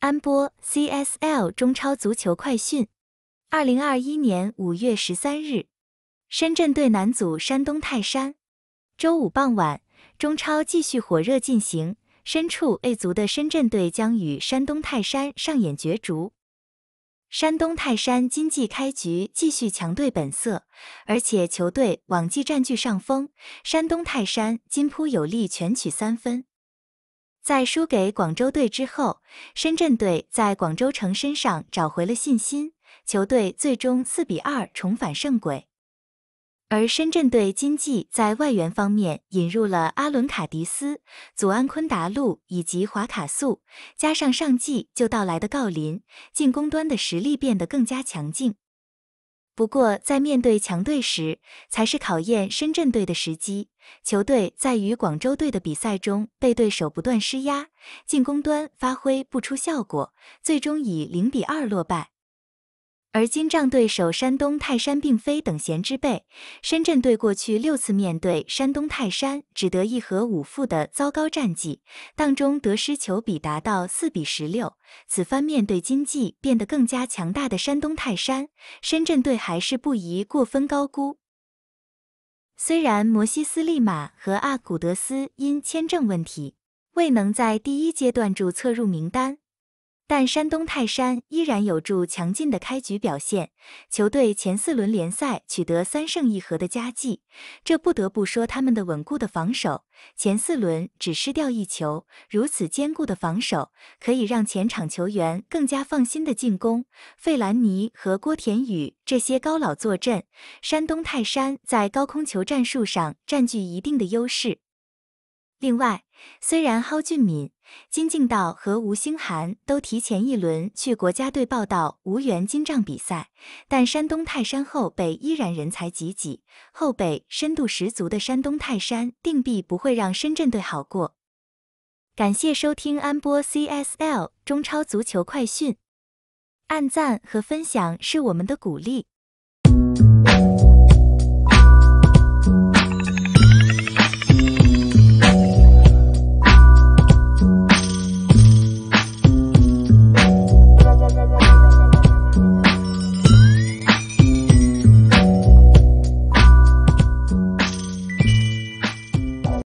安播 C S L 中超足球快讯，二零二一年五月十三日，深圳队男组山东泰山。周五傍晚，中超继续火热进行，身处 A 组的深圳队将与山东泰山上演角逐。山东泰山今季开局继续强队本色，而且球队往绩占据上风，山东泰山今扑有力，全取三分。在输给广州队之后，深圳队在广州城身上找回了信心，球队最终四比二重返胜轨。而深圳队今季在外援方面引入了阿伦卡迪斯、祖安昆达路以及华卡素，加上上季就到来的郜林，进攻端的实力变得更加强劲。不过，在面对强队时，才是考验深圳队的时机。球队在与广州队的比赛中，被对手不断施压，进攻端发挥不出效果，最终以零比二落败。而金帐对手山东泰山并非等闲之辈。深圳队过去六次面对山东泰山只得一和五负的糟糕战绩，当中得失球比达到四比十六。此番面对经济变得更加强大的山东泰山，深圳队还是不宜过分高估。虽然摩西斯利马和阿古德斯因签证问题未能在第一阶段注册入名单。但山东泰山依然有着强劲的开局表现，球队前四轮联赛取得三胜一和的佳绩，这不得不说他们的稳固的防守，前四轮只失掉一球，如此坚固的防守可以让前场球员更加放心的进攻。费兰尼和郭田雨这些高老坐镇，山东泰山在高空球战术上占据一定的优势。另外，虽然蒿俊闵、金敬道和吴兴涵都提前一轮去国家队报道，无缘金帐比赛，但山东泰山后辈依然人才济济，后辈深度十足的山东泰山定必不会让深圳队好过。感谢收听安播 C S L 中超足球快讯，按赞和分享是我们的鼓励。